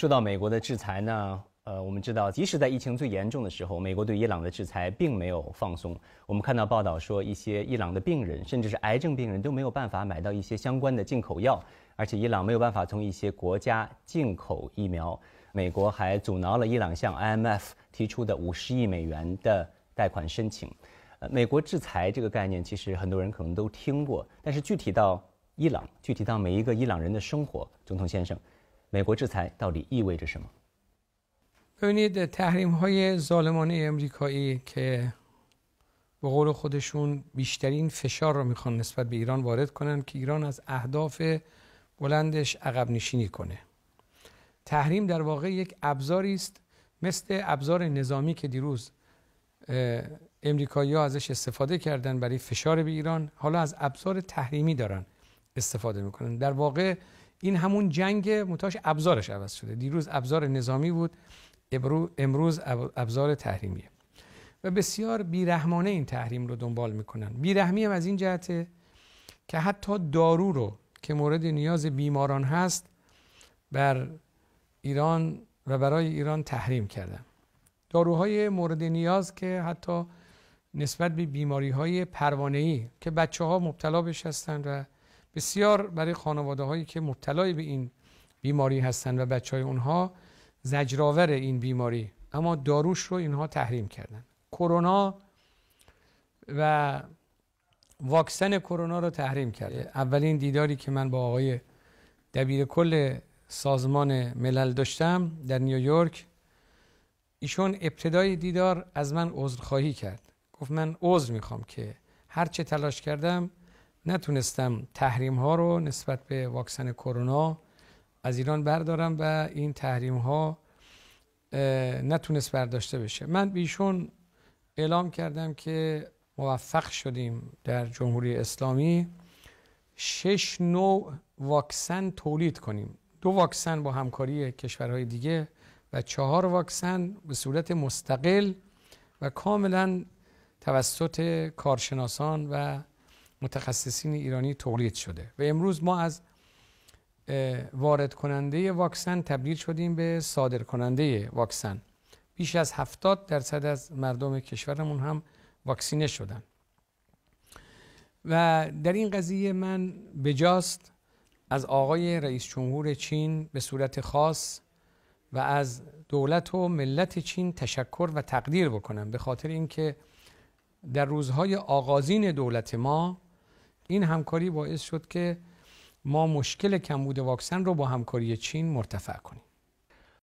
受到美国的制裁呢？呃，我们知道，即使在疫情最严重的时候，美国对伊朗的制裁并没有放松。我们看到报道说，一些伊朗的病人，甚至是癌症病人都没有办法买到一些相关的进口药，而且伊朗没有办法从一些国家进口疫苗。美国还阻挠了伊朗向 IMF 提出的五十亿美元的贷款申请。呃，美国制裁这个概念，其实很多人可能都听过，但是具体到伊朗，具体到每一个伊朗人的生活，总统先生。美国制裁到底意味着什么？ببینید تحریم های ظالمانه امریکایی که به قول خودشون بیشترین فشار رو میخوان نسبت به ایران وارد کنن که ایران از اهداف بلندش عقب نشینی کنه تحریم در واقع یک ابزاری است مثل ابزار نظامی که دیروز امریکایی ازش استفاده کردن برای فشار به ایران حالا از ابزار تحریمی دارن استفاده میکنن در واقع این همون جنگ متاش ابزارش عوض شده دیروز ابزار نظامی بود امروز ابزار تحریمیه و بسیار بیرحمانه این تحریم رو دنبال میکنن بیرحمی هم از این جهته که حتی دارو رو که مورد نیاز بیماران هست بر ایران و برای ایران تحریم کردن داروهای مورد نیاز که حتی نسبت به بیماری های پروانه ای که بچه ها مبتلا بهش هستند و بسیار برای خانواده هایی که مبتلای به این بیماری هستند و بچه های اونها زجرآور این بیماری اما داروش رو اینها تحریم کردن کرونا و واکسن کرونا رو تحریم کرده اولین دیداری که من با آقای دبیر کل سازمان ملل داشتم در نیویورک ایشون ابتدای دیدار از من عذرخواهی کرد گفت من عذر میخوام که هر چه تلاش کردم نتونستم تحریم ها رو نسبت به واکسن کرونا از ایران بردارم و این تحریم ها نتونست برداشته بشه من بیشون اعلام کردم که موفق شدیم در جمهوری اسلامی شش نوع واکسن تولید کنیم دو واکسن با همکاری کشورهای دیگه و چهار واکسن به صورت مستقل و کاملا توسط کارشناسان و متخصصین ایرانی تولید شده و امروز ما از وارد کننده واکسن تبدیل شدیم به صادر کننده واکسن بیش از 70 درصد از مردم کشورمون هم واکسینه شدن و در این قضیه من بجاست از آقای رئیس جمهور چین به صورت خاص و از دولت و ملت چین تشکر و تقدیر بکنم به خاطر اینکه در روزهای آغازین دولت ما این همکاری باعث شد که ما مشکل کمبود واکسن رو با همکاری چین مرتفع کنیم